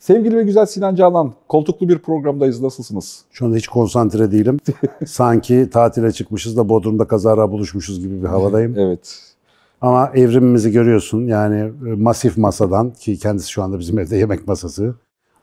Sevgili ve güzel Sinan Canan, koltuklu bir programdayız. Nasılsınız? Şu anda hiç konsantre değilim. Sanki tatile çıkmışız da Bodrum'da kazara buluşmuşuz gibi bir havadayım. evet. Ama evrimimizi görüyorsun. Yani e, masif masadan ki kendisi şu anda bizim evde yemek masası.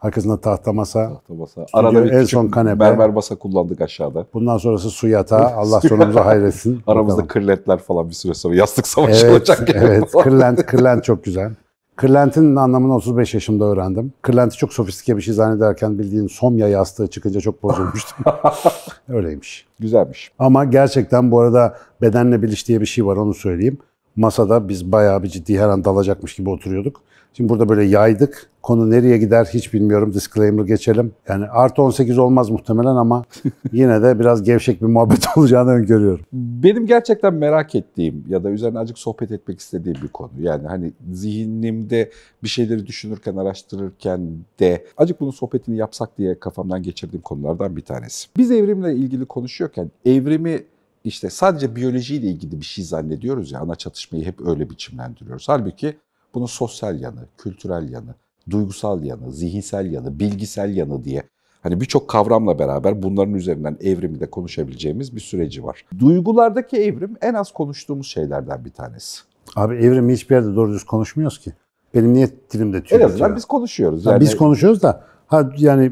Arkasında tahta masa. Tahta masa. Arada en son kanepe. Berber masa kullandık aşağıda. Bundan sonrası su yatağı. Allah sonumuzu hayretsin. Aramızda Bakalım. kırlentler falan bir süre sonra. Yastık savaşı evet, olacak. Evet. Kırlent, kırlent çok güzel. Kırlentinin anlamını 35 yaşımda öğrendim. Kırlenti çok sofistike bir şey zannederken bildiğin somya yastığı çıkınca çok bozulmuştum. Öyleymiş. Güzelmiş. Ama gerçekten bu arada bedenle biliş diye bir şey var onu söyleyeyim masada biz bayağı bir ciddi her an dalacakmış gibi oturuyorduk. Şimdi burada böyle yaydık. Konu nereye gider hiç bilmiyorum. Disclaimer geçelim. Yani artı 18 olmaz muhtemelen ama yine de biraz gevşek bir muhabbet olacağını öngörüyorum. Benim gerçekten merak ettiğim ya da üzerine azıcık sohbet etmek istediğim bir konu. Yani hani zihnimde bir şeyleri düşünürken, araştırırken de azıcık bunun sohbetini yapsak diye kafamdan geçirdiğim konulardan bir tanesi. Biz evrimle ilgili konuşuyorken evrimi işte sadece biyolojiyle ilgili bir şey zannediyoruz ya ana çatışmayı hep öyle biçimlendiriyoruz. Halbuki bunun sosyal yanı, kültürel yanı, duygusal yanı, zihinsel yanı, bilgisel yanı diye hani birçok kavramla beraber bunların üzerinden evrimi de konuşabileceğimiz bir süreci var. Duygulardaki evrim en az konuştuğumuz şeylerden bir tanesi. Abi evrimi hiçbir yerde doğru düz konuşmuyoruz ki. Benim niye de. tüy En azından biz konuşuyoruz. Yani... yani biz konuşuyoruz da ha yani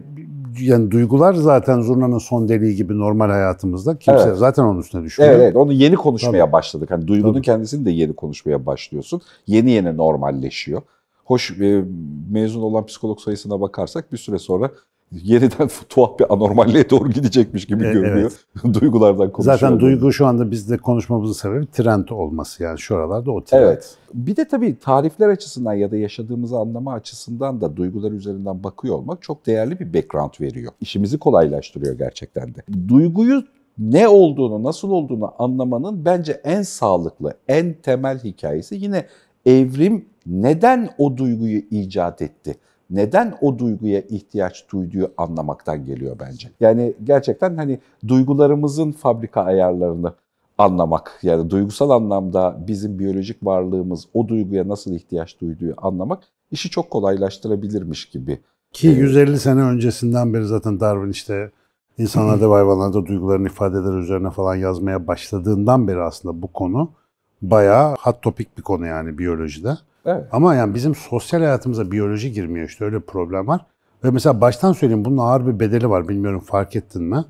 yani duygular zaten zurnanın son deliği gibi normal hayatımızda. Kimse evet. zaten onun üstüne düşmüyor. Evet, evet. Onu yeni konuşmaya Tabii. başladık. Hani duygunun Tabii. kendisini de yeni konuşmaya başlıyorsun. Yeni yeni normalleşiyor. Hoş e, mezun olan psikolog sayısına bakarsak bir süre sonra yeniden tuhaf bir anormalliğe doğru gidecekmiş gibi e, görünüyor. Evet. Duygulardan konuşuyoruz. Zaten duygu şu anda bizde konuşmamızın sebebi trend olması yani şu aralarda o trend. Evet. Bir de tabii tarifler açısından ya da yaşadığımızı anlama açısından da duygular üzerinden bakıyor olmak çok değerli bir background veriyor. İşimizi kolaylaştırıyor gerçekten de. Duyguyu ne olduğunu, nasıl olduğunu anlamanın bence en sağlıklı, en temel hikayesi yine evrim neden o duyguyu icat etti? neden o duyguya ihtiyaç duyduğu anlamaktan geliyor bence. Yani gerçekten hani duygularımızın fabrika ayarlarını anlamak yani duygusal anlamda bizim biyolojik varlığımız o duyguya nasıl ihtiyaç duyduğu anlamak işi çok kolaylaştırabilirmiş gibi. Ki 150 sene öncesinden beri zaten Darwin işte insanlarda da hayvanlar da duyguların ifadeleri üzerine falan yazmaya başladığından beri aslında bu konu bayağı hot topik bir konu yani biyolojide. Evet. Ama yani bizim sosyal hayatımıza biyoloji girmiyor işte öyle bir problem var. Ve mesela baştan söyleyeyim bunun ağır bir bedeli var bilmiyorum fark ettin mi?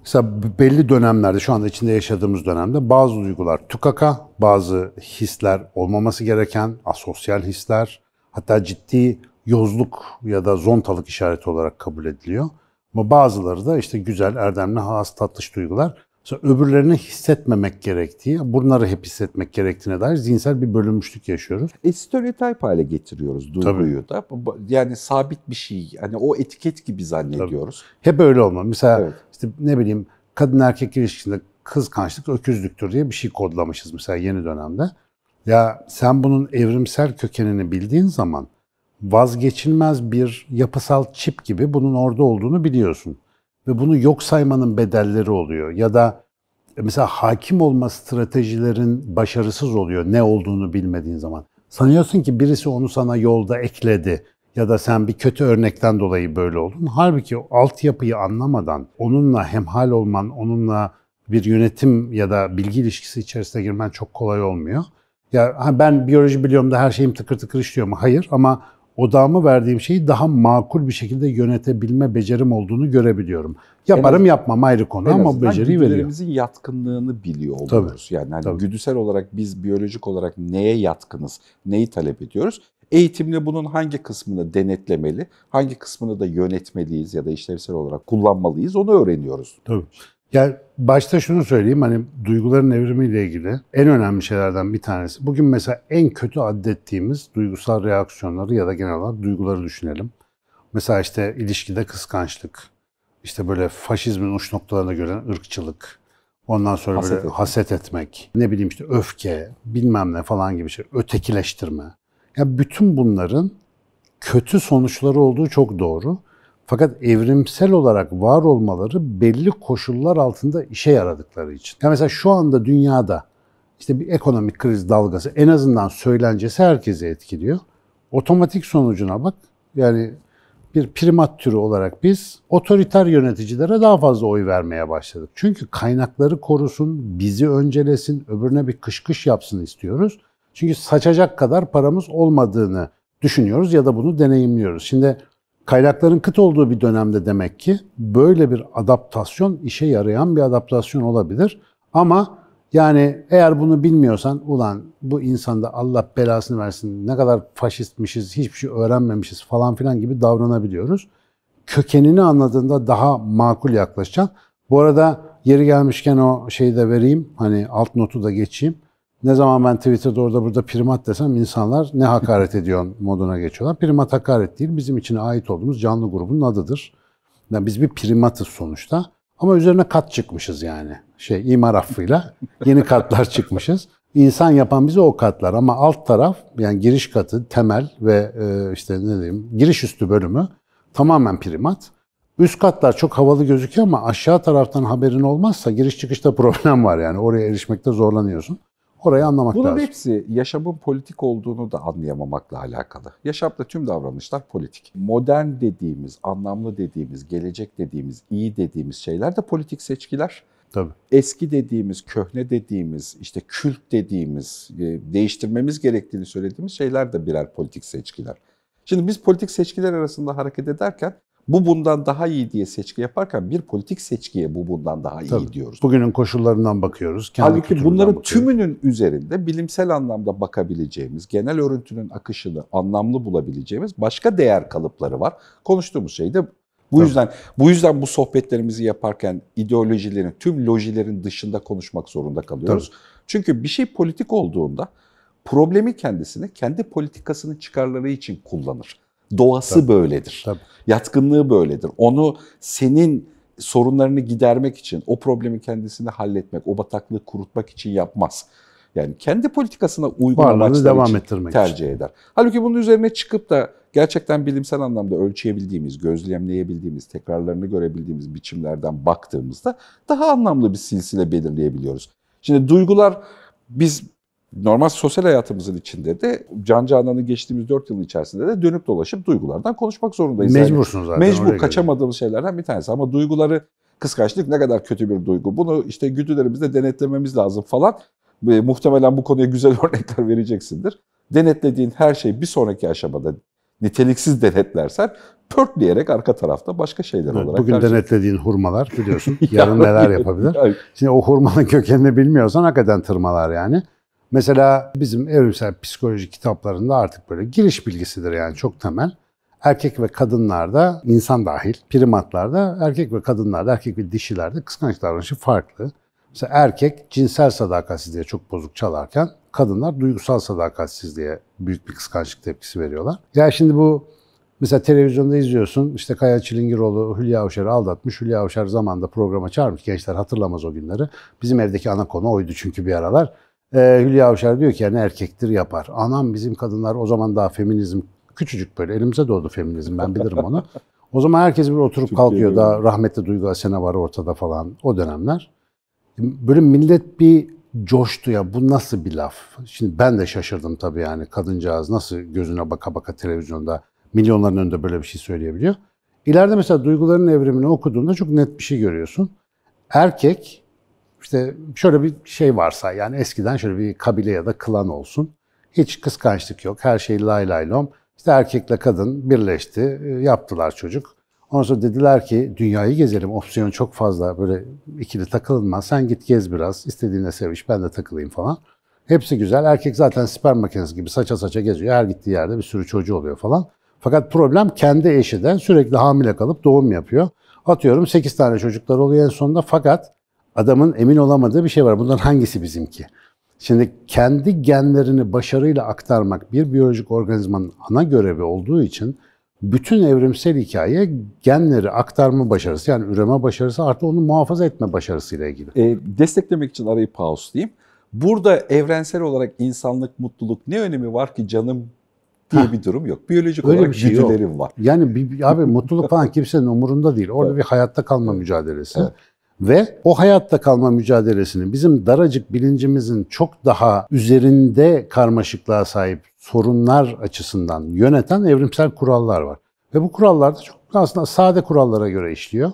Mesela belli dönemlerde şu anda içinde yaşadığımız dönemde bazı duygular tukaka bazı hisler olmaması gereken asosyal hisler hatta ciddi yozluk ya da zontalık işareti olarak kabul ediliyor. Ama bazıları da işte güzel, erdemli, has, tatlış duygular. Sonra öbürlerine hissetmemek gerektiği, bunları hep hissetmek gerektiğine dair zihinsel bir bölünmüşlük yaşıyoruz. E, stereotip hale getiriyoruz duyguyu Tabii. da. Yani sabit bir şey, hani o etiket gibi zannediyoruz. Tabii. Hep öyle olma. Mesela evet. işte ne bileyim kadın erkek ilişkisinde kıskançlık öküzlüktür diye bir şey kodlamışız mesela yeni dönemde. Ya sen bunun evrimsel kökenini bildiğin zaman vazgeçilmez bir yapısal çip gibi bunun orada olduğunu biliyorsun ve bunu yok saymanın bedelleri oluyor. Ya da e, mesela hakim olma stratejilerin başarısız oluyor ne olduğunu bilmediğin zaman. Sanıyorsun ki birisi onu sana yolda ekledi ya da sen bir kötü örnekten dolayı böyle oldun. Halbuki o altyapıyı anlamadan onunla hemhal olman, onunla bir yönetim ya da bilgi ilişkisi içerisine girmen çok kolay olmuyor. Ya ben biyoloji biliyorum da her şeyim tıkır tıkır işliyor mu? Hayır ama odağımı verdiğim şeyi daha makul bir şekilde yönetebilme becerim olduğunu görebiliyorum. Yaparım en yapmam ayrı konu en ama beceriyi veriyor. yatkınlığını biliyor oluruz. Tabii, yani hani tabii. güdüsel olarak biz biyolojik olarak neye yatkınız, neyi talep ediyoruz? Eğitimle bunun hangi kısmını denetlemeli, hangi kısmını da yönetmeliyiz ya da işlevsel olarak kullanmalıyız onu öğreniyoruz. Tabii. Ya başta şunu söyleyeyim hani duyguların evrimiyle ilgili en önemli şeylerden bir tanesi. Bugün mesela en kötü adettiğimiz duygusal reaksiyonları ya da genel olarak duyguları düşünelim. Mesela işte ilişkide kıskançlık, işte böyle faşizmin uç noktalarına göre ırkçılık, ondan sonra haset böyle etmek. haset etmek, ne bileyim işte öfke, bilmem ne falan gibi şey, ötekileştirme. Yani bütün bunların kötü sonuçları olduğu çok doğru. Fakat evrimsel olarak var olmaları belli koşullar altında işe yaradıkları için. Ya mesela şu anda dünyada işte bir ekonomik kriz dalgası en azından söylencesi herkese etkiliyor. Otomatik sonucuna bak. Yani bir primat türü olarak biz otoriter yöneticilere daha fazla oy vermeye başladık. Çünkü kaynakları korusun, bizi öncelesin, öbürüne bir kışkış yapsın istiyoruz. Çünkü saçacak kadar paramız olmadığını düşünüyoruz ya da bunu deneyimliyoruz. Şimdi Kaynakların kıt olduğu bir dönemde demek ki böyle bir adaptasyon işe yarayan bir adaptasyon olabilir. Ama yani eğer bunu bilmiyorsan ulan bu insanda Allah belasını versin ne kadar faşistmişiz, hiçbir şey öğrenmemişiz falan filan gibi davranabiliyoruz. Kökenini anladığında daha makul yaklaşacaksın. Bu arada yeri gelmişken o şeyi de vereyim. Hani alt notu da geçeyim ne zaman ben Twitter'da orada burada primat desem insanlar ne hakaret ediyor moduna geçiyorlar. Primat hakaret değil, bizim içine ait olduğumuz canlı grubun adıdır. Yani biz bir primatız sonuçta. Ama üzerine kat çıkmışız yani. Şey imar affıyla yeni katlar çıkmışız. İnsan yapan bize o katlar ama alt taraf yani giriş katı, temel ve e, işte ne diyeyim giriş üstü bölümü tamamen primat. Üst katlar çok havalı gözüküyor ama aşağı taraftan haberin olmazsa giriş çıkışta problem var yani oraya erişmekte zorlanıyorsun. Orayı anlamak Bunun lazım. Bunun hepsi yaşamın politik olduğunu da anlayamamakla alakalı. Yaşamda tüm davranışlar politik. Modern dediğimiz, anlamlı dediğimiz, gelecek dediğimiz, iyi dediğimiz şeyler de politik seçkiler. Tabii. Eski dediğimiz, köhne dediğimiz, işte kült dediğimiz, e, değiştirmemiz gerektiğini söylediğimiz şeyler de birer politik seçkiler. Şimdi biz politik seçkiler arasında hareket ederken bu bundan daha iyi diye seçki yaparken bir politik seçkiye bu bundan daha iyi Tabii. diyoruz. Bugünün koşullarından bakıyoruz. Kendi Halbuki bunların bakıyoruz. tümünün üzerinde bilimsel anlamda bakabileceğimiz, genel örüntünün akışını anlamlı bulabileceğimiz başka değer kalıpları var. Konuştuğumuz şey de bu Tabii. yüzden bu yüzden bu sohbetlerimizi yaparken ideolojilerin, tüm lojilerin dışında konuşmak zorunda kalıyoruz. Tabii. Çünkü bir şey politik olduğunda problemi kendisini kendi politikasının çıkarları için kullanır. Doğası Tabii. böyledir. Tabii. Yatkınlığı böyledir. Onu senin sorunlarını gidermek için, o problemi kendisini halletmek, o bataklığı kurutmak için yapmaz. Yani kendi politikasına uygun Varlığını amaçlar devam için ettirmek tercih için. eder. Halbuki bunun üzerine çıkıp da gerçekten bilimsel anlamda ölçeyebildiğimiz, gözlemleyebildiğimiz, tekrarlarını görebildiğimiz biçimlerden baktığımızda daha anlamlı bir silsile belirleyebiliyoruz. Şimdi duygular biz normal sosyal hayatımızın içinde de Can Canan'ın geçtiğimiz 4 yıl içerisinde de dönüp dolaşıp duygulardan konuşmak zorundayız. Mecbursunuz zaten. Mecbur kaçamadığımız geldi. şeylerden bir tanesi ama duyguları kıskançlık ne kadar kötü bir duygu. Bunu işte güdülerimizle denetlememiz lazım falan. E, muhtemelen bu konuya güzel örnekler vereceksindir. Denetlediğin her şey bir sonraki aşamada niteliksiz denetlersen pörtleyerek arka tarafta başka şeyler evet, olarak... Bugün karşı... denetlediğin hurmalar biliyorsun yarın neler yapabilir. Şimdi o hurmanın kökenini bilmiyorsan hakikaten tırmalar yani. Mesela bizim evrimsel psikoloji kitaplarında artık böyle giriş bilgisidir yani çok temel. Erkek ve kadınlarda, insan dahil, primatlarda, erkek ve kadınlarda, erkek ve dişilerde kıskanç davranışı farklı. Mesela erkek cinsel sadakatsizliğe çok bozuk çalarken kadınlar duygusal sadakatsizliğe büyük bir kıskançlık tepkisi veriyorlar. Ya şimdi bu mesela televizyonda izliyorsun işte Kaya Çilingiroğlu Hülya Avşar'ı aldatmış. Hülya Avşar zamanda programa çağırmış. Gençler hatırlamaz o günleri. Bizim evdeki ana konu oydu çünkü bir aralar. E, Hülya Avşar diyor ki yani erkektir yapar. Anam bizim kadınlar o zaman daha feminizm küçücük böyle elimize doğdu feminizm ben bilirim onu. O zaman herkes bir oturup Türkiye kalkıyor da rahmetli Duygu Asena var ortada falan o dönemler. Böyle millet bir coştu ya bu nasıl bir laf? Şimdi ben de şaşırdım tabii yani kadıncağız nasıl gözüne baka baka televizyonda milyonların önünde böyle bir şey söyleyebiliyor. İleride mesela duyguların evrimini okuduğunda çok net bir şey görüyorsun. Erkek işte şöyle bir şey varsa yani eskiden şöyle bir kabile ya da klan olsun. Hiç kıskançlık yok. Her şey lay lay lom. İşte erkekle kadın birleşti. E, yaptılar çocuk. Ondan sonra dediler ki dünyayı gezelim. Opsiyon çok fazla. Böyle ikili takılınmaz. Sen git gez biraz. istediğine seviş. Ben de takılayım falan. Hepsi güzel. Erkek zaten sperm makinesi gibi saça saça geziyor. Her gittiği yerde bir sürü çocuğu oluyor falan. Fakat problem kendi eşiden sürekli hamile kalıp doğum yapıyor. Atıyorum 8 tane çocuklar oluyor en sonunda fakat adamın emin olamadığı bir şey var. Bundan hangisi bizimki? Şimdi kendi genlerini başarıyla aktarmak bir biyolojik organizmanın ana görevi olduğu için bütün evrimsel hikaye genleri aktarma başarısı yani üreme başarısı artı onu muhafaza etme başarısıyla ilgili. E, desteklemek için arayı pauslayayım. Burada evrensel olarak insanlık, mutluluk ne önemi var ki canım diye ha. bir durum yok. Biyolojik Öyle olarak bir şey güdülerim var. Yani bir, abi mutluluk falan kimsenin umurunda değil. Orada bir hayatta kalma mücadelesi. Evet ve o hayatta kalma mücadelesini bizim daracık bilincimizin çok daha üzerinde karmaşıklığa sahip sorunlar açısından yöneten evrimsel kurallar var. Ve bu kurallar da çok aslında sade kurallara göre işliyor.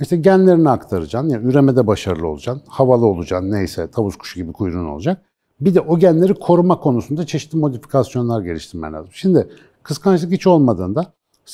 İşte genlerini aktaracaksın, yani üremede başarılı olacaksın, havalı olacaksın, neyse tavus kuşu gibi kuyruğun olacak. Bir de o genleri koruma konusunda çeşitli modifikasyonlar geliştirmen lazım. Şimdi kıskançlık hiç olmadığında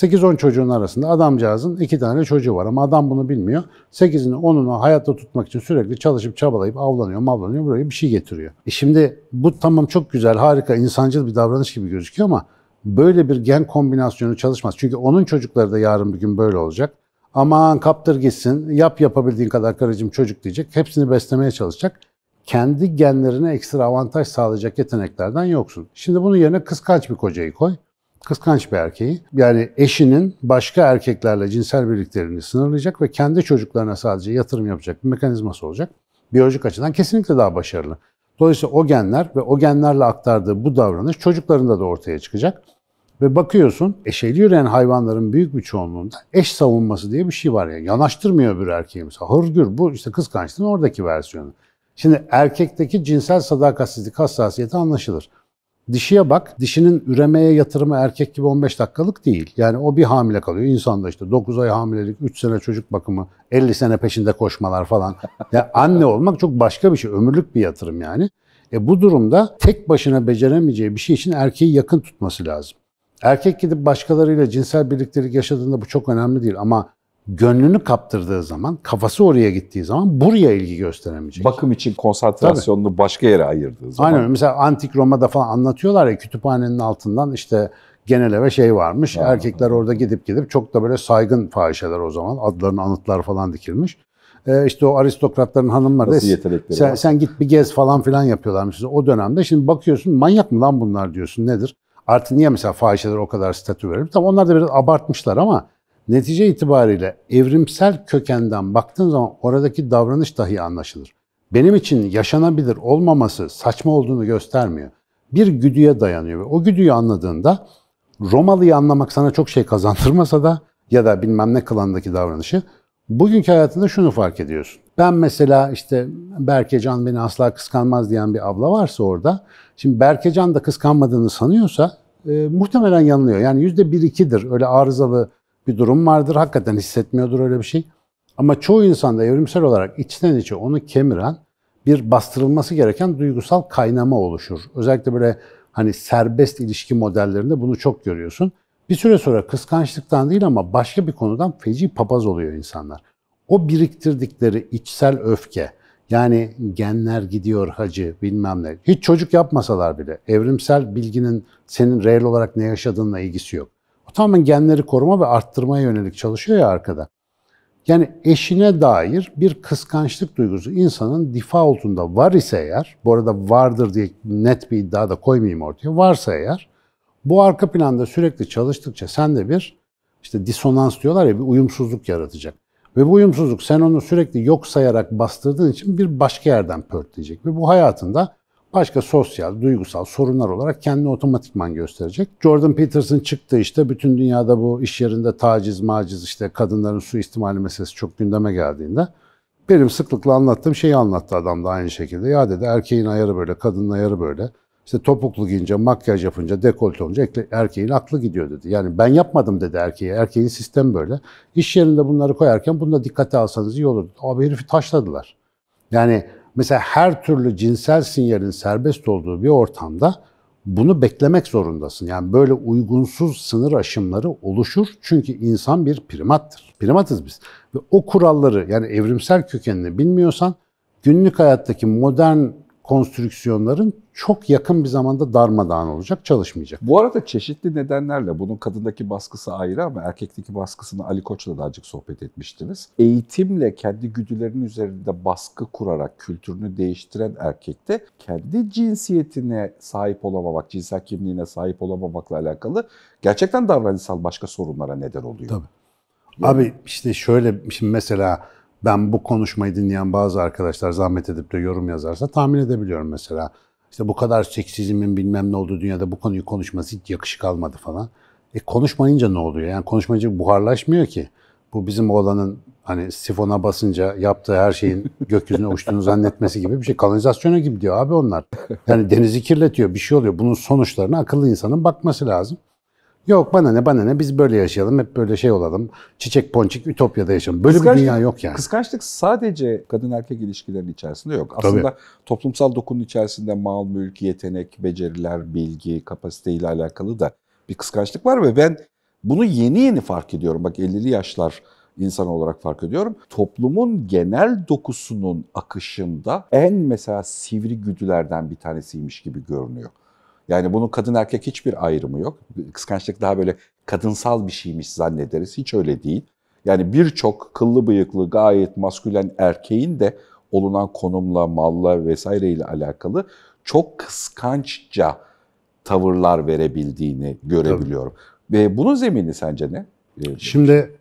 8-10 çocuğun arasında adamcağızın iki tane çocuğu var ama adam bunu bilmiyor. 8'ini 10'unu hayatta tutmak için sürekli çalışıp çabalayıp avlanıyor mavlanıyor buraya bir şey getiriyor. E şimdi bu tamam çok güzel harika insancıl bir davranış gibi gözüküyor ama böyle bir gen kombinasyonu çalışmaz. Çünkü onun çocukları da yarın bir gün böyle olacak. Aman kaptır gitsin yap yapabildiğin kadar karıcığım çocuk diyecek. Hepsini beslemeye çalışacak. Kendi genlerine ekstra avantaj sağlayacak yeteneklerden yoksun. Şimdi bunun yerine kıskanç bir kocayı koy kıskanç bir erkeği. Yani eşinin başka erkeklerle cinsel birliklerini sınırlayacak ve kendi çocuklarına sadece yatırım yapacak bir mekanizması olacak. Biyolojik açıdan kesinlikle daha başarılı. Dolayısıyla o genler ve o genlerle aktardığı bu davranış çocuklarında da ortaya çıkacak. Ve bakıyorsun eşeyli yürüyen hayvanların büyük bir çoğunluğunda eş savunması diye bir şey var. Yani yanaştırmıyor bir erkeği mesela. Hırgür bu işte kıskançlığın oradaki versiyonu. Şimdi erkekteki cinsel sadakatsizlik hassasiyeti anlaşılır. Dişiye bak. Dişinin üremeye yatırımı erkek gibi 15 dakikalık değil. Yani o bir hamile kalıyor. da işte 9 ay hamilelik, 3 sene çocuk bakımı, 50 sene peşinde koşmalar falan. Yani anne olmak çok başka bir şey. Ömürlük bir yatırım yani. E bu durumda tek başına beceremeyeceği bir şey için erkeği yakın tutması lazım. Erkek gidip başkalarıyla cinsel birliktelik yaşadığında bu çok önemli değil ama gönlünü kaptırdığı zaman, kafası oraya gittiği zaman buraya ilgi gösteremeyecek. Bakım için konsantrasyonunu Tabii. başka yere ayırdığı zaman. Aynen Mesela Antik Roma'da falan anlatıyorlar ya kütüphanenin altından işte genel eve şey varmış. Aynen. Erkekler orada gidip gidip çok da böyle saygın fahişeler o zaman. Adlarını anıtlar falan dikilmiş. Ee, işte o aristokratların hanımları Nasıl da sen, sen git bir gez falan filan yapıyorlarmış o dönemde. Şimdi bakıyorsun manyak mı lan bunlar diyorsun nedir? Artık niye mesela fahişeler o kadar statü verir? Tam onlar da biraz abartmışlar ama Netice itibariyle evrimsel kökenden baktığın zaman oradaki davranış dahi anlaşılır. Benim için yaşanabilir olmaması saçma olduğunu göstermiyor. Bir güdüye dayanıyor ve o güdüyü anladığında Romalı'yı anlamak sana çok şey kazandırmasa da ya da bilmem ne klandaki davranışı bugünkü hayatında şunu fark ediyorsun. Ben mesela işte Berkecan beni asla kıskanmaz diyen bir abla varsa orada şimdi Berkecan da kıskanmadığını sanıyorsa e, muhtemelen yanılıyor. Yani yüzde bir ikidir öyle arızalı bir durum vardır. Hakikaten hissetmiyordur öyle bir şey. Ama çoğu insanda evrimsel olarak içten içe onu kemiren bir bastırılması gereken duygusal kaynama oluşur. Özellikle böyle hani serbest ilişki modellerinde bunu çok görüyorsun. Bir süre sonra kıskançlıktan değil ama başka bir konudan feci papaz oluyor insanlar. O biriktirdikleri içsel öfke, yani genler gidiyor hacı bilmem ne. Hiç çocuk yapmasalar bile evrimsel bilginin senin reel olarak ne yaşadığınla ilgisi yok. O tamamen genleri koruma ve arttırmaya yönelik çalışıyor ya arkada. Yani eşine dair bir kıskançlık duygusu insanın defaultunda var ise eğer, bu arada vardır diye net bir iddia da koymayayım ortaya, varsa eğer, bu arka planda sürekli çalıştıkça sen de bir işte disonans diyorlar ya bir uyumsuzluk yaratacak. Ve bu uyumsuzluk sen onu sürekli yok sayarak bastırdığın için bir başka yerden pörtleyecek. Ve bu hayatında başka sosyal, duygusal sorunlar olarak kendini otomatikman gösterecek. Jordan Peterson çıktı işte bütün dünyada bu iş yerinde taciz, maciz işte kadınların su istimali meselesi çok gündeme geldiğinde benim sıklıkla anlattığım şeyi anlattı adam da aynı şekilde. Ya dedi erkeğin ayarı böyle, kadının ayarı böyle. İşte topuklu giyince, makyaj yapınca, dekolte olunca erkeğin aklı gidiyor dedi. Yani ben yapmadım dedi erkeğe. Erkeğin sistemi böyle. İş yerinde bunları koyarken bunu da dikkate alsanız iyi olur. Abi herifi taşladılar. Yani Mesela her türlü cinsel sinyalin serbest olduğu bir ortamda bunu beklemek zorundasın. Yani böyle uygunsuz sınır aşımları oluşur. Çünkü insan bir primattır. Primatız biz. Ve o kuralları yani evrimsel kökenini bilmiyorsan günlük hayattaki modern konstrüksiyonların çok yakın bir zamanda darmadağın olacak, çalışmayacak. Bu arada çeşitli nedenlerle bunun kadındaki baskısı ayrı ama erkekteki baskısını Ali Koç'la da azıcık sohbet etmiştiniz. Eğitimle kendi güdülerinin üzerinde baskı kurarak kültürünü değiştiren erkekte de kendi cinsiyetine sahip olamamak, cinsel kimliğine sahip olamamakla alakalı gerçekten davranışsal başka sorunlara neden oluyor. Tabii. Yani. Abi işte şöyle şimdi mesela ben bu konuşmayı dinleyen bazı arkadaşlar zahmet edip de yorum yazarsa tahmin edebiliyorum mesela. İşte bu kadar seksizmin bilmem ne olduğu dünyada bu konuyu konuşması hiç yakışık almadı falan. E konuşmayınca ne oluyor? Yani konuşmayınca buharlaşmıyor ki. Bu bizim oğlanın hani sifona basınca yaptığı her şeyin gökyüzüne uçtuğunu zannetmesi gibi bir şey. Kanalizasyona gibi diyor abi onlar. Yani denizi kirletiyor, bir şey oluyor. Bunun sonuçlarına akıllı insanın bakması lazım. Yok bana ne bana ne biz böyle yaşayalım hep böyle şey olalım. Çiçek ponçik ütopyada yaşayalım. Böyle kıskançlık, bir dünya yok yani. Kıskançlık sadece kadın erkek ilişkilerinin içerisinde yok. Aslında Tabii. toplumsal dokunun içerisinde mal, mülk, yetenek, beceriler, bilgi, kapasite ile alakalı da bir kıskançlık var ve ben bunu yeni yeni fark ediyorum. Bak 50'li yaşlar insan olarak fark ediyorum. Toplumun genel dokusunun akışında en mesela sivri güdülerden bir tanesiymiş gibi görünüyor. Yani bunun kadın erkek hiçbir ayrımı yok. Kıskançlık daha böyle kadınsal bir şeymiş zannederiz. Hiç öyle değil. Yani birçok kıllı bıyıklı gayet maskülen erkeğin de olunan konumla, malla vesaireyle alakalı çok kıskançça tavırlar verebildiğini görebiliyorum. Tabii. Ve bunun zemini sence ne? Ee, Şimdi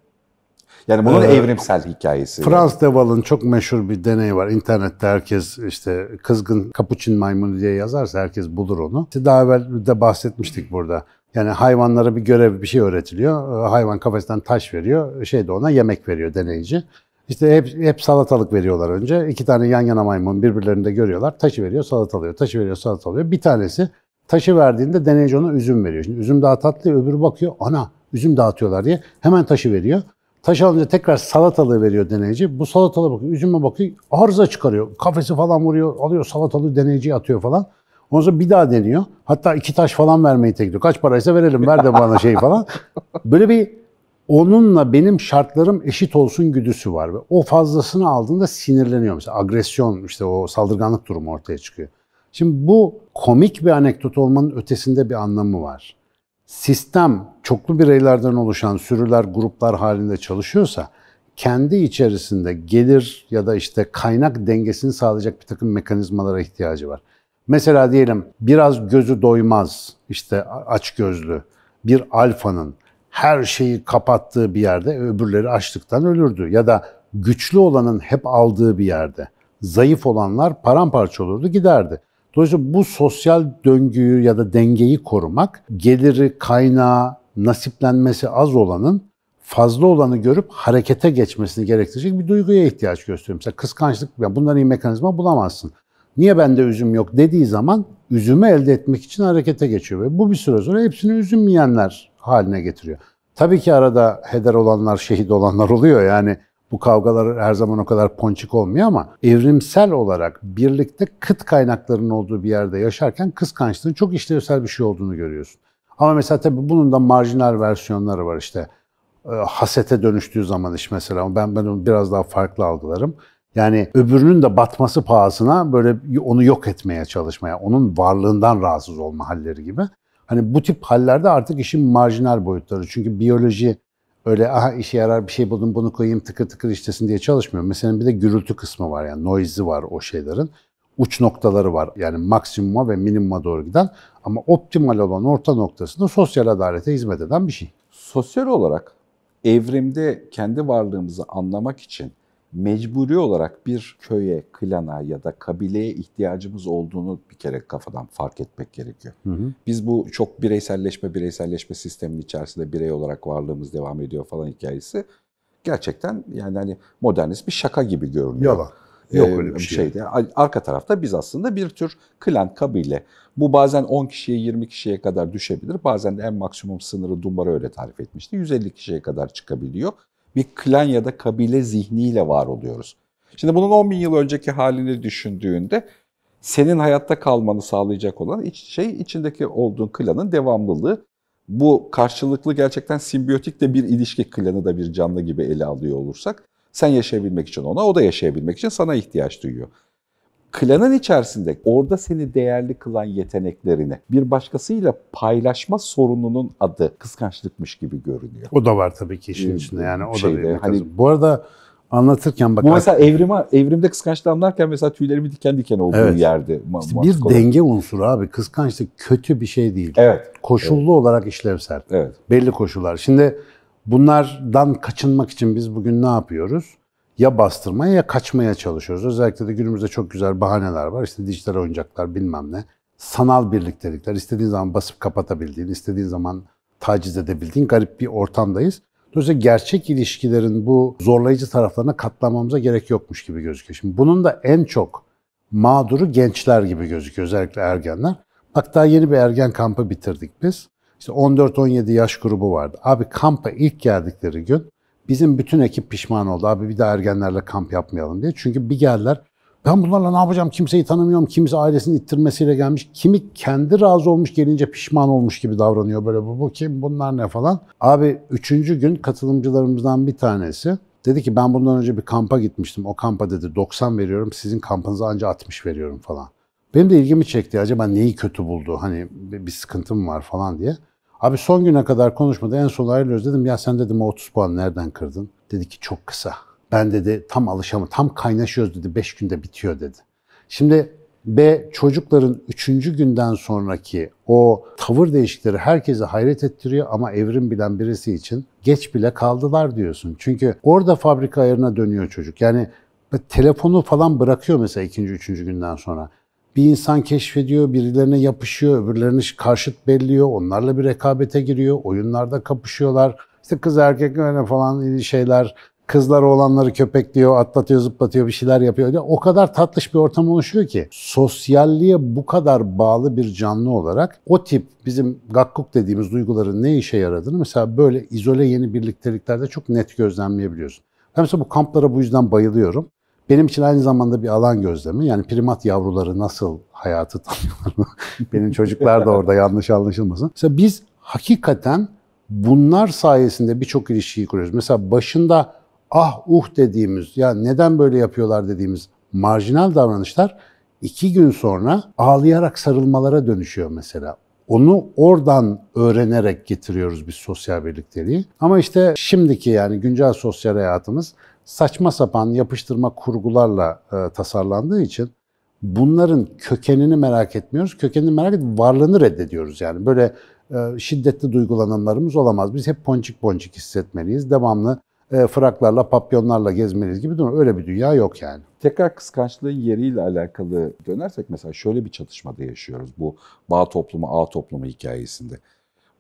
yani bunun ee, evrimsel hikayesi. Frans yani. de çok meşhur bir deneyi var. İnternette herkes işte kızgın kapuçin maymunu diye yazarsa herkes bulur onu. Daha evvel de bahsetmiştik burada. Yani hayvanlara bir görev, bir şey öğretiliyor. Ee, hayvan kafesinden taş veriyor. Şey de ona yemek veriyor deneyici. İşte hep, hep salatalık veriyorlar önce. İki tane yan yana maymun birbirlerini de görüyorlar. Taşı veriyor, salatalıyor. Taşı veriyor, salatalıyor. Bir tanesi taşı verdiğinde deneyici ona üzüm veriyor. Şimdi üzüm daha tatlı, öbürü bakıyor. Ana üzüm dağıtıyorlar diye hemen taşı veriyor. Taş alınca tekrar salatalığı veriyor deneyici. Bu salatalığa bakıyor, üzüme bakıyor, arıza çıkarıyor. Kafesi falan vuruyor, alıyor salatalığı deneyiciye atıyor falan. Ondan sonra bir daha deniyor. Hatta iki taş falan vermeyi teklif Kaç paraysa verelim, ver de bana şey falan. Böyle bir onunla benim şartlarım eşit olsun güdüsü var. Ve o fazlasını aldığında sinirleniyor. Mesela agresyon, işte o saldırganlık durumu ortaya çıkıyor. Şimdi bu komik bir anekdot olmanın ötesinde bir anlamı var sistem çoklu bireylerden oluşan sürüler, gruplar halinde çalışıyorsa kendi içerisinde gelir ya da işte kaynak dengesini sağlayacak bir takım mekanizmalara ihtiyacı var. Mesela diyelim biraz gözü doymaz, işte aç gözlü bir alfanın her şeyi kapattığı bir yerde öbürleri açlıktan ölürdü. Ya da güçlü olanın hep aldığı bir yerde zayıf olanlar paramparça olurdu giderdi. Dolayısıyla bu sosyal döngüyü ya da dengeyi korumak geliri, kaynağı, nasiplenmesi az olanın fazla olanı görüp harekete geçmesini gerektirecek bir duyguya ihtiyaç gösteriyor. Mesela kıskançlık, yani bundan iyi mekanizma bulamazsın. Niye bende üzüm yok dediği zaman üzümü elde etmek için harekete geçiyor. Ve bu bir süre sonra hepsini üzüm yiyenler haline getiriyor. Tabii ki arada heder olanlar, şehit olanlar oluyor. Yani bu kavgalar her zaman o kadar ponçik olmuyor ama evrimsel olarak birlikte kıt kaynakların olduğu bir yerde yaşarken kıskançlığın çok işlevsel bir şey olduğunu görüyorsun. Ama mesela tabii bunun da marjinal versiyonları var işte. Ee, hasete dönüştüğü zaman iş mesela ben, ben onu biraz daha farklı algılarım. Yani öbürünün de batması pahasına böyle onu yok etmeye çalışmaya, onun varlığından rahatsız olma halleri gibi. Hani bu tip hallerde artık işin marjinal boyutları. Çünkü biyoloji öyle aha işe yarar bir şey buldum bunu koyayım tıkır tıkır işlesin diye çalışmıyor. Mesela bir de gürültü kısmı var yani noise'i var o şeylerin. Uç noktaları var yani maksimuma ve minimuma doğru giden ama optimal olan orta noktasında sosyal adalete hizmet eden bir şey. Sosyal olarak evrimde kendi varlığımızı anlamak için mecburi olarak bir köye, klana ya da kabileye ihtiyacımız olduğunu bir kere kafadan fark etmek gerekiyor. Hı hı. Biz bu çok bireyselleşme, bireyselleşme sistemin içerisinde birey olarak varlığımız devam ediyor falan hikayesi gerçekten yani hani modernist bir şaka gibi görünüyor. Yalan. Yok ee, öyle bir şey. Arka tarafta biz aslında bir tür klan, kabile. Bu bazen 10 kişiye 20 kişiye kadar düşebilir. Bazen de en maksimum sınırı Dumbar'a öyle tarif etmişti. 150 kişiye kadar çıkabiliyor bir klan ya da kabile zihniyle var oluyoruz. Şimdi bunun 10 bin yıl önceki halini düşündüğünde senin hayatta kalmanı sağlayacak olan şey içindeki olduğun klanın devamlılığı. Bu karşılıklı gerçekten simbiyotik de bir ilişki klanı da bir canlı gibi ele alıyor olursak sen yaşayabilmek için ona, o da yaşayabilmek için sana ihtiyaç duyuyor klanın içerisinde orada seni değerli kılan yeteneklerini bir başkasıyla paylaşma sorununun adı kıskançlıkmış gibi görünüyor. O da var tabii ki işin ee, içinde yani o şeyde, da bir hani, Bu arada anlatırken bak. Bu mesela evrime, evrimde kıskançlığı anlarken mesela tüylerimi diken diken olduğu evet. yerde. İşte bir olarak. denge unsuru abi. Kıskançlık kötü bir şey değil. Evet. Koşullu evet. olarak işlevsel. Evet. Belli koşullar. Şimdi bunlardan kaçınmak için biz bugün ne yapıyoruz? ya bastırmaya ya kaçmaya çalışıyoruz. Özellikle de günümüzde çok güzel bahaneler var. İşte dijital oyuncaklar bilmem ne. Sanal birliktelikler. istediğin zaman basıp kapatabildiğin, istediğin zaman taciz edebildiğin garip bir ortamdayız. Dolayısıyla gerçek ilişkilerin bu zorlayıcı taraflarına katlanmamıza gerek yokmuş gibi gözüküyor. Şimdi bunun da en çok mağduru gençler gibi gözüküyor. Özellikle ergenler. Bak daha yeni bir ergen kampı bitirdik biz. İşte 14-17 yaş grubu vardı. Abi kampa ilk geldikleri gün Bizim bütün ekip pişman oldu. Abi bir daha ergenlerle kamp yapmayalım diye. Çünkü bir geldiler. Ben bunlarla ne yapacağım? Kimseyi tanımıyorum. Kimse ailesini ittirmesiyle gelmiş. Kimi kendi razı olmuş gelince pişman olmuş gibi davranıyor. Böyle bu, bu kim bunlar ne falan. Abi üçüncü gün katılımcılarımızdan bir tanesi dedi ki ben bundan önce bir kampa gitmiştim. O kampa dedi 90 veriyorum. Sizin kampınıza ancak 60 veriyorum falan. Benim de ilgimi çekti. Acaba neyi kötü buldu? Hani bir, bir sıkıntım var falan diye. Abi son güne kadar konuşmadı. En son ayrılıyoruz dedim. Ya sen dedim o 30 puan nereden kırdın? Dedi ki çok kısa. Ben dedi tam alışamam. Tam kaynaşıyoruz dedi. 5 günde bitiyor dedi. Şimdi B çocukların üçüncü günden sonraki o tavır değişikleri herkese hayret ettiriyor ama evrim bilen birisi için geç bile kaldılar diyorsun. Çünkü orada fabrika ayarına dönüyor çocuk. Yani telefonu falan bırakıyor mesela ikinci, üçüncü günden sonra bir insan keşfediyor, birilerine yapışıyor, öbürlerini karşıt belliyor, onlarla bir rekabete giriyor, oyunlarda kapışıyorlar. İşte kız erkek öyle falan e, şeyler, kızlar olanları köpekliyor, atlatıyor, zıplatıyor, bir şeyler yapıyor. O kadar tatlış bir ortam oluşuyor ki sosyalliğe bu kadar bağlı bir canlı olarak o tip bizim gakkuk dediğimiz duyguların ne işe yaradığını mesela böyle izole yeni birlikteliklerde çok net gözlemleyebiliyorsun. Ben mesela bu kamplara bu yüzden bayılıyorum. Benim için aynı zamanda bir alan gözlemi. Yani primat yavruları nasıl hayatı tanıyorlar? Benim çocuklar da orada yanlış anlaşılmasın. Mesela biz hakikaten bunlar sayesinde birçok ilişkiyi kuruyoruz. Mesela başında ah uh dediğimiz ya neden böyle yapıyorlar dediğimiz marjinal davranışlar iki gün sonra ağlayarak sarılmalara dönüşüyor mesela. Onu oradan öğrenerek getiriyoruz biz sosyal birlikteliği. Ama işte şimdiki yani güncel sosyal hayatımız saçma sapan yapıştırma kurgularla e, tasarlandığı için bunların kökenini merak etmiyoruz. Kökenini merak edip varlığını reddediyoruz yani. Böyle e, şiddetli duygulanımlarımız olamaz. Biz hep ponçik ponçik hissetmeliyiz. Devamlı e, fraklarla, papyonlarla gezmeliyiz gibi durum. Öyle bir dünya yok yani. Tekrar kıskançlığın yeriyle alakalı dönersek mesela şöyle bir çatışmada yaşıyoruz bu bağ toplumu, ağ toplumu hikayesinde.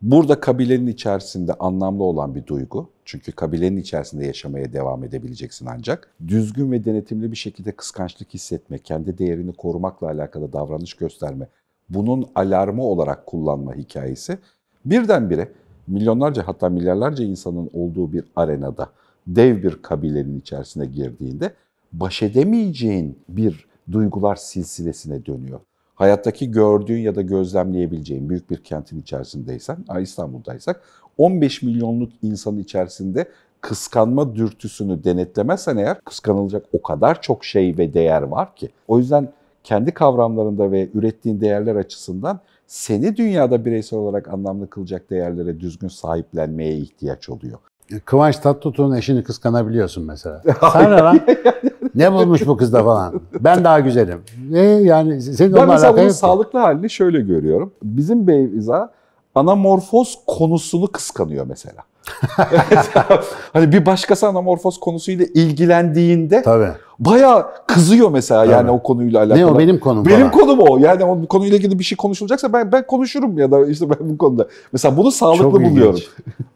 Burada kabilenin içerisinde anlamlı olan bir duygu. Çünkü kabilenin içerisinde yaşamaya devam edebileceksin ancak. Düzgün ve denetimli bir şekilde kıskançlık hissetme, kendi değerini korumakla alakalı davranış gösterme, bunun alarmı olarak kullanma hikayesi birdenbire milyonlarca hatta milyarlarca insanın olduğu bir arenada dev bir kabilenin içerisine girdiğinde baş edemeyeceğin bir duygular silsilesine dönüyor hayattaki gördüğün ya da gözlemleyebileceğin büyük bir kentin içerisindeysen, İstanbul'daysak 15 milyonluk insanın içerisinde kıskanma dürtüsünü denetlemezsen eğer kıskanılacak o kadar çok şey ve değer var ki. O yüzden kendi kavramlarında ve ürettiğin değerler açısından seni dünyada bireysel olarak anlamlı kılacak değerlere düzgün sahiplenmeye ihtiyaç oluyor. Kıvanç Tatlıtuğ'un eşini kıskanabiliyorsun mesela. Sonra lan ne bulmuş bu kızda falan. Ben daha güzelim. Ne yani senin ben mesela bunun sağlıklı halini şöyle görüyorum. Bizim Beyza anamorfoz konusunu kıskanıyor mesela. hani bir başkası anamorfoz konusuyla ilgilendiğinde Tabii. bayağı kızıyor mesela Tabii. yani o konuyla alakalı. Ne o benim konum Benim falan. konum o. Yani o konuyla ilgili bir şey konuşulacaksa ben ben konuşurum ya da işte ben bu konuda. Mesela bunu sağlıklı Çok buluyorum.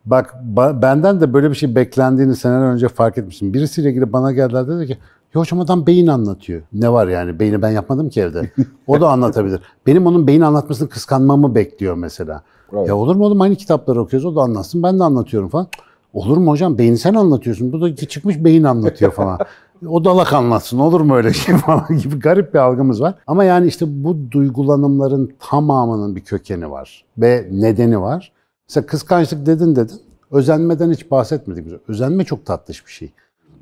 Bak benden de böyle bir şey beklendiğini seneler önce fark etmiştim. Birisiyle ilgili bana geldiler dedi ki e adam beyin anlatıyor. Ne var yani? Beyni ben yapmadım ki evde. O da anlatabilir. Benim onun beyin anlatmasını kıskanmamı bekliyor mesela. Evet. Ya olur mu oğlum aynı kitapları okuyoruz o da anlatsın ben de anlatıyorum falan. Olur mu hocam? Beyni sen anlatıyorsun. Bu da çıkmış beyin anlatıyor falan. o dalak anlatsın olur mu öyle şey falan gibi garip bir algımız var. Ama yani işte bu duygulanımların tamamının bir kökeni var ve nedeni var. Mesela kıskançlık dedin dedin. Özenmeden hiç bahsetmedik. Özenme çok tatlış bir şey.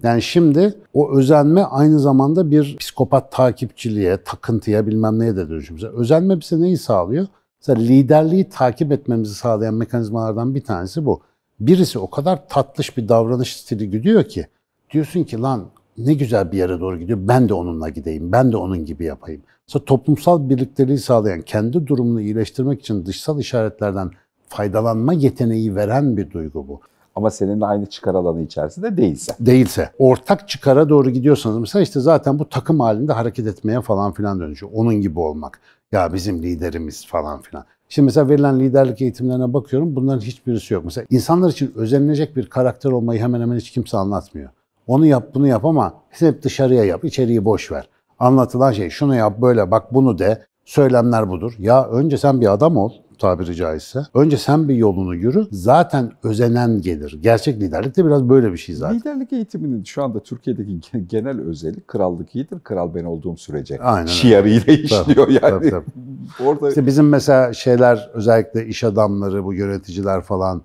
Yani şimdi o özenme aynı zamanda bir psikopat takipçiliğe, takıntıya bilmem neye de dönüşüyor. özenme bize neyi sağlıyor? Mesela liderliği takip etmemizi sağlayan mekanizmalardan bir tanesi bu. Birisi o kadar tatlış bir davranış stili gidiyor ki diyorsun ki lan ne güzel bir yere doğru gidiyor. Ben de onunla gideyim. Ben de onun gibi yapayım. Mesela toplumsal birlikteliği sağlayan, kendi durumunu iyileştirmek için dışsal işaretlerden faydalanma yeteneği veren bir duygu bu. Ama seninle aynı çıkar alanı içerisinde değilse. Değilse. Ortak çıkara doğru gidiyorsanız mesela işte zaten bu takım halinde hareket etmeye falan filan dönüşüyor. Onun gibi olmak. Ya bizim liderimiz falan filan. Şimdi mesela verilen liderlik eğitimlerine bakıyorum. Bunların hiçbirisi yok. Mesela insanlar için özenilecek bir karakter olmayı hemen hemen hiç kimse anlatmıyor. Onu yap, bunu yap ama hep dışarıya yap, içeriği boş ver. Anlatılan şey şunu yap, böyle bak, bunu de. Söylemler budur. Ya önce sen bir adam ol tabiri caizse. Önce sen bir yolunu yürü. Zaten özenen gelir. Gerçek liderlik de biraz böyle bir şey zaten. Liderlik eğitiminin şu anda Türkiye'deki genel özelliği krallık iyidir. Kral ben olduğum sürece. Aynen. Şiarıyla işliyor tabii, yani. Tabii, tabii. Orada... İşte bizim mesela şeyler özellikle iş adamları, bu yöneticiler falan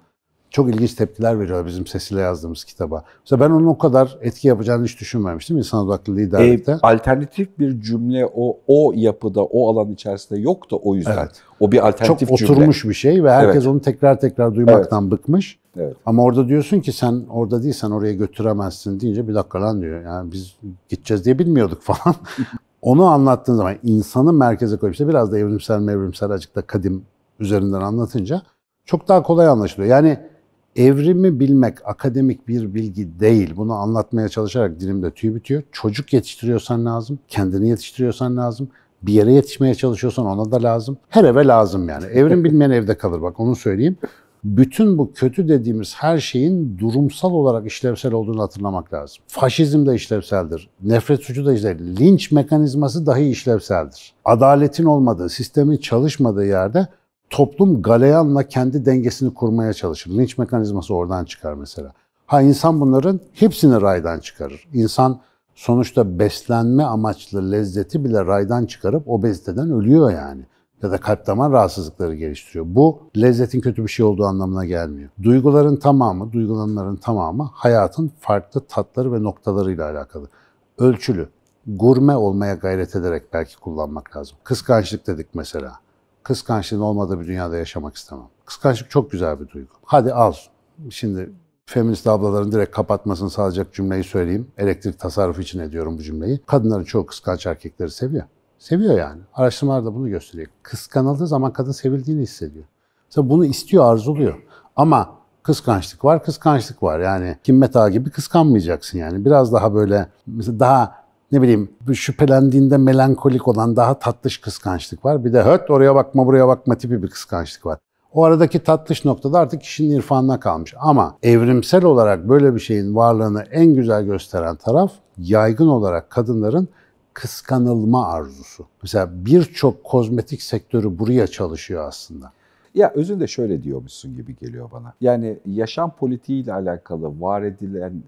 çok ilginç tepkiler veriyor bizim sesiyle yazdığımız kitaba. Mesela ben onun o kadar etki yapacağını hiç düşünmemiştim insan odaklı liderlikte. E, alternatif bir cümle o o yapıda, o alan içerisinde yok da o yüzden. Evet. O bir alternatif çok cümle. Çok oturmuş bir şey ve herkes evet. onu tekrar tekrar duymaktan evet. bıkmış. Evet. Ama orada diyorsun ki sen orada değilsen oraya götüremezsin deyince bir dakika lan diyor. Yani biz gideceğiz diye bilmiyorduk falan. onu anlattığın zaman insanı merkeze koyup işte biraz da evrimsel mevrimsel da kadim üzerinden anlatınca çok daha kolay anlaşılıyor. Yani Evrimi bilmek akademik bir bilgi değil. Bunu anlatmaya çalışarak dilimde tüy bitiyor. Çocuk yetiştiriyorsan lazım, kendini yetiştiriyorsan lazım. Bir yere yetişmeye çalışıyorsan ona da lazım. Her eve lazım yani. Evrim bilmeyen evde kalır bak onu söyleyeyim. Bütün bu kötü dediğimiz her şeyin durumsal olarak işlevsel olduğunu hatırlamak lazım. Faşizm de işlevseldir. Nefret suçu da işlevseldir. Linç mekanizması dahi işlevseldir. Adaletin olmadığı, sistemin çalışmadığı yerde toplum galeyanla kendi dengesini kurmaya çalışır. Linç mekanizması oradan çıkar mesela. Ha insan bunların hepsini raydan çıkarır. İnsan sonuçta beslenme amaçlı lezzeti bile raydan çıkarıp obeziteden ölüyor yani. Ya da kalp damar rahatsızlıkları geliştiriyor. Bu lezzetin kötü bir şey olduğu anlamına gelmiyor. Duyguların tamamı, duygulanların tamamı hayatın farklı tatları ve noktalarıyla alakalı. Ölçülü, gurme olmaya gayret ederek belki kullanmak lazım. Kıskançlık dedik mesela kıskançlığın olmadığı bir dünyada yaşamak istemem. Kıskançlık çok güzel bir duygu. Hadi al. Şimdi feminist ablaların direkt kapatmasını sağlayacak cümleyi söyleyeyim. Elektrik tasarrufu için ediyorum bu cümleyi. Kadınların çoğu kıskanç erkekleri seviyor. Seviyor yani. Araştırmalar da bunu gösteriyor. Kıskanıldığı zaman kadın sevildiğini hissediyor. Mesela bunu istiyor, arzuluyor. Ama kıskançlık var, kıskançlık var. Yani kimmet ağa gibi kıskanmayacaksın yani. Biraz daha böyle mesela daha ne bileyim şüphelendiğinde melankolik olan daha tatlış kıskançlık var. Bir de höt oraya bakma buraya bakma tipi bir kıskançlık var. O aradaki tatlış noktada artık kişinin irfanına kalmış. Ama evrimsel olarak böyle bir şeyin varlığını en güzel gösteren taraf yaygın olarak kadınların kıskanılma arzusu. Mesela birçok kozmetik sektörü buraya çalışıyor aslında. Ya özünde şöyle diyormuşsun gibi geliyor bana. Yani yaşam politiğiyle alakalı var edilen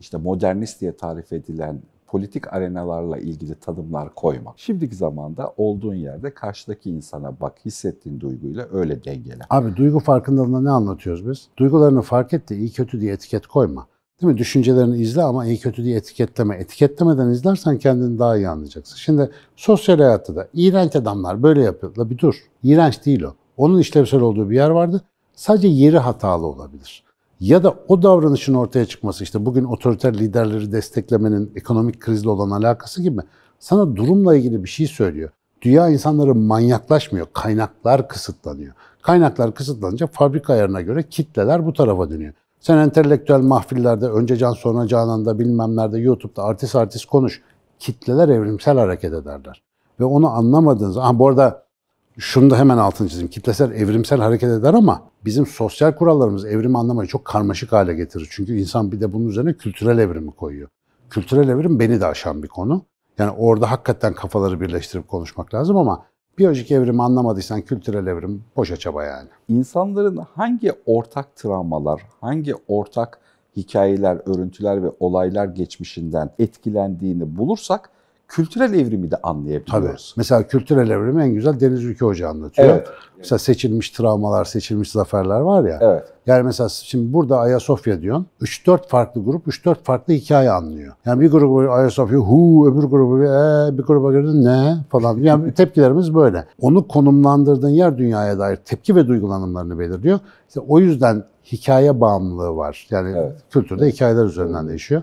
işte modernist diye tarif edilen politik arenalarla ilgili tanımlar koyma. Şimdiki zamanda olduğun yerde karşıdaki insana bak, hissettiğin duyguyla öyle dengele. Abi duygu farkındalığında ne anlatıyoruz biz? Duygularını fark et de iyi kötü diye etiket koyma. Değil mi? Düşüncelerini izle ama iyi kötü diye etiketleme. Etiketlemeden izlersen kendini daha iyi anlayacaksın. Şimdi sosyal hayatta da iğrenç adamlar böyle yapıyor. La bir dur. İğrenç değil o. Onun işlevsel olduğu bir yer vardı. Sadece yeri hatalı olabilir ya da o davranışın ortaya çıkması işte bugün otoriter liderleri desteklemenin ekonomik krizle olan alakası gibi sana durumla ilgili bir şey söylüyor. Dünya insanları manyaklaşmıyor, kaynaklar kısıtlanıyor. Kaynaklar kısıtlanınca fabrika ayarına göre kitleler bu tarafa dönüyor. Sen entelektüel mahfillerde, önce can sonra cananda bilmemlerde, YouTube'da artist artist konuş. Kitleler evrimsel hareket ederler. Ve onu anlamadığınız, ah bu arada şunu da hemen altını çizeyim. Kitlesel evrimsel hareket eder ama bizim sosyal kurallarımız evrimi anlamayı çok karmaşık hale getirir. Çünkü insan bir de bunun üzerine kültürel evrimi koyuyor. Kültürel evrim beni de aşan bir konu. Yani orada hakikaten kafaları birleştirip konuşmak lazım ama biyolojik evrimi anlamadıysan kültürel evrim boşa çaba yani. İnsanların hangi ortak travmalar, hangi ortak hikayeler, örüntüler ve olaylar geçmişinden etkilendiğini bulursak kültürel evrimi de anlayabiliyoruz. Tabii. Mesela kültürel evrimi en güzel Deniz Ülke Hoca anlatıyor. Evet. Mesela seçilmiş travmalar, seçilmiş zaferler var ya. Evet. Yani mesela şimdi burada Ayasofya diyorsun. 3-4 farklı grup, 3-4 farklı hikaye anlıyor. Yani bir grubu Ayasofya hu, öbür grubu ee, bir gruba gördün ne falan. Yani tepkilerimiz böyle. Onu konumlandırdığın yer dünyaya dair tepki ve duygulanımlarını belirliyor. İşte o yüzden hikaye bağımlılığı var. Yani evet. kültürde evet. hikayeler üzerinden değişiyor.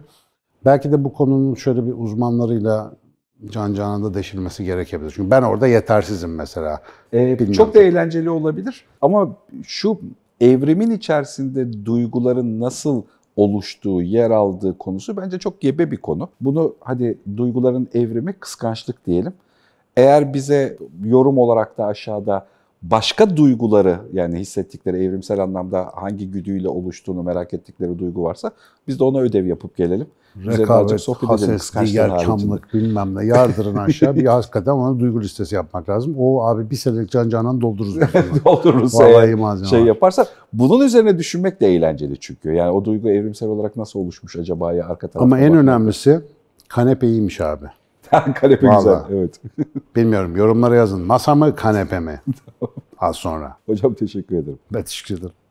Belki de bu konunun şöyle bir uzmanlarıyla can cana da deşilmesi gerekebilir. Çünkü ben orada yetersizim mesela. Ee, Bilmiyorum. çok da eğlenceli olabilir ama şu evrimin içerisinde duyguların nasıl oluştuğu, yer aldığı konusu bence çok gebe bir konu. Bunu hadi duyguların evrimi kıskançlık diyelim. Eğer bize yorum olarak da aşağıda başka duyguları yani hissettikleri evrimsel anlamda hangi güdüyle oluştuğunu merak ettikleri duygu varsa biz de ona ödev yapıp gelelim. Rekabet, sohbet hases, diğerkamlık bilmem ne yardırın aşağı bir hakikaten ona duygu listesi yapmak lazım. O abi bir senelik can canan doldururuz. doldururuz. Vallahi malzeme şey var. yaparsa bunun üzerine düşünmek de eğlenceli çünkü. Yani o duygu evrimsel olarak nasıl oluşmuş acaba ya arka tarafta. Ama en bakmak. önemlisi kanepe iyiymiş abi kanepe Vallahi. güzel. Evet. Bilmiyorum yorumlara yazın. Masa mı kanepe mi? Az sonra. Hocam teşekkür ederim. Ben teşekkür ederim.